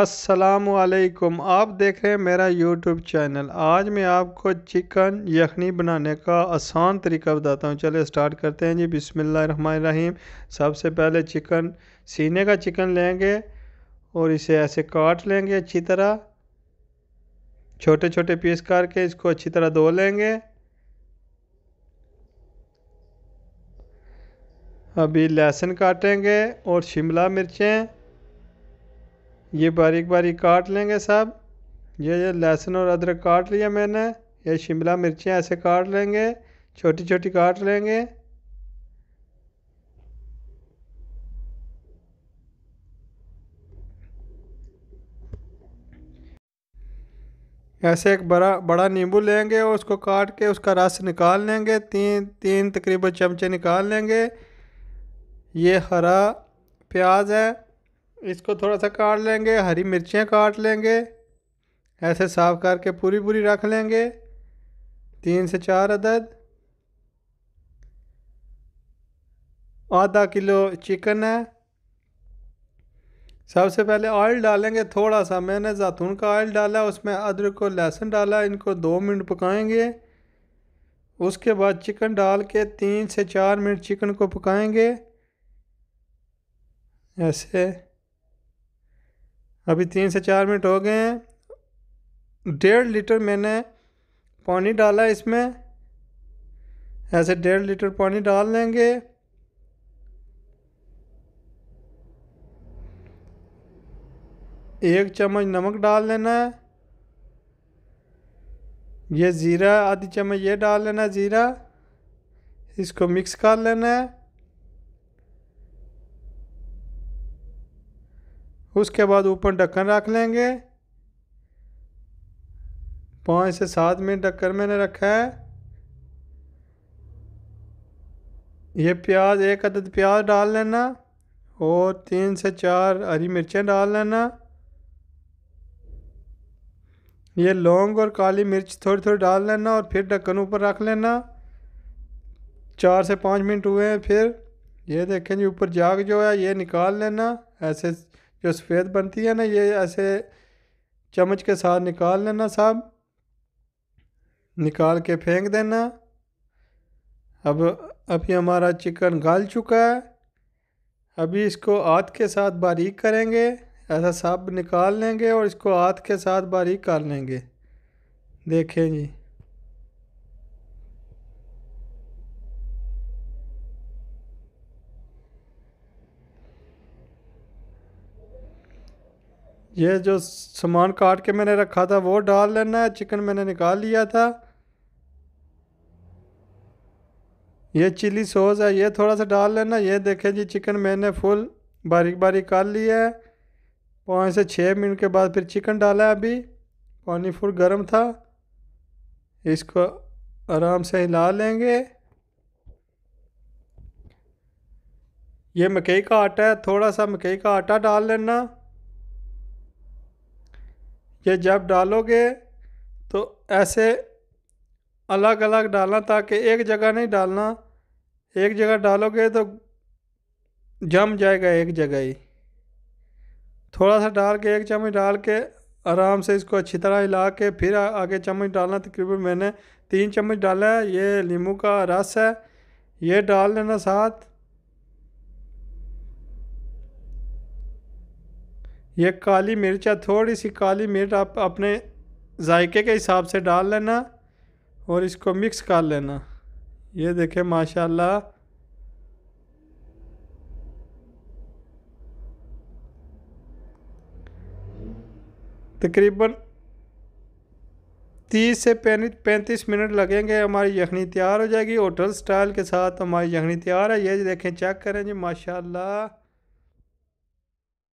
असलकुम आप देख रहे हैं मेरा यूट्यूब चैनल आज मैं आपको चिकन यखनी बनाने का आसान तरीका बताता हूँ चलिए स्टार्ट करते हैं जी बिसमीम सबसे पहले चिकन सीने का चिकन लेंगे और इसे ऐसे काट लेंगे अच्छी तरह छोटे छोटे पीस करके इसको अच्छी तरह धो लेंगे अभी लहसुन काटेंगे और शिमला मिर्चें ये बारीक बारीक काट लेंगे सब ये ये लहसुन और अदरक काट लिया मैंने ये शिमला मिर्चें ऐसे काट लेंगे छोटी छोटी काट लेंगे ऐसे एक बड़ा बड़ा नींबू लेंगे और उसको काट के उसका रस निकाल लेंगे तीन तीन तकरीबन चमचे निकाल लेंगे ये हरा प्याज है इसको थोड़ा सा काट लेंगे हरी मिर्चियाँ काट लेंगे ऐसे साफ करके पूरी पूरी रख लेंगे तीन से चार अदद आधा किलो चिकन है सबसे पहले ऑयल डालेंगे थोड़ा सा मैंने जैतून का ऑयल डाला उसमें अदरक और लहसुन डाला इनको दो मिनट पकाएंगे उसके बाद चिकन डाल के तीन से चार मिनट चिकन को पकाएंगे ऐसे अभी तीन से चार मिनट हो गए हैं डेढ़ लीटर मैंने पानी डाला इसमें ऐसे डेढ़ लीटर पानी डाल लेंगे एक चम्मच नमक डाल लेना है ये ज़ीरा आधी चम्मच ये डाल लेना है ज़ीरा इसको मिक्स कर लेना है उसके बाद ऊपर ढक्कन रख लेंगे पाँच से सात मिनट ढक्कन मैंने रखा है ये प्याज एक अदद प्याज डाल लेना और तीन से चार हरी मिर्चें डाल लेना ये लौंग और काली मिर्च थोड़ी थोड़ी डाल लेना और फिर ढक्कन ऊपर रख लेना चार से पाँच मिनट हुए हैं फिर ये देखें जी ऊपर जाग जो है ये निकाल लेना ऐसे जो सफ़ेद बनती है ना ये ऐसे चम्मच के साथ निकाल लेना साहब निकाल के फेंक देना अब अभी हमारा चिकन गल चुका है अभी इसको हाथ के साथ बारीक करेंगे ऐसा सब निकाल लेंगे और इसको हाथ के साथ बारीक कर लेंगे देखें जी ये जो सामान काट के मैंने रखा था वो डाल लेना है चिकन मैंने निकाल लिया था ये चिली सॉस है ये थोड़ा सा डाल लेना ये देखें जी चिकन मैंने फुल बारीक बारीक काट लिया है पाँच से छः मिनट के बाद फिर चिकन डाला है अभी पानी फुल गर्म था इसको आराम से हिला लेंगे ये मकई का आटा है थोड़ा सा मकई का आटा डाल लेना ये जब डालोगे तो ऐसे अलग अलग डालना ताकि एक जगह नहीं डालना एक जगह डालोगे तो जम जाएगा एक जगह ही थोड़ा सा डाल के एक चम्मच डाल के आराम से इसको अच्छी तरह हिला के फिर आगे चम्मच डालना तकरीबन मैंने तीन चम्मच डाला है ये नींबू का रस है ये डाल लेना साथ ये काली मिर्च है थोड़ी सी काली मिर्च आप अपने जायके के हिसाब से डाल लेना और इसको मिक्स कर लेना ये देखें माशाल्लाह तकरीबन तीस से पैंतीस मिनट लगेंगे हमारी यखनी तैयार हो जाएगी होटल स्टाइल के साथ हमारी यखनी तैयार है ये देखें चेक करें जी माशाल्लाह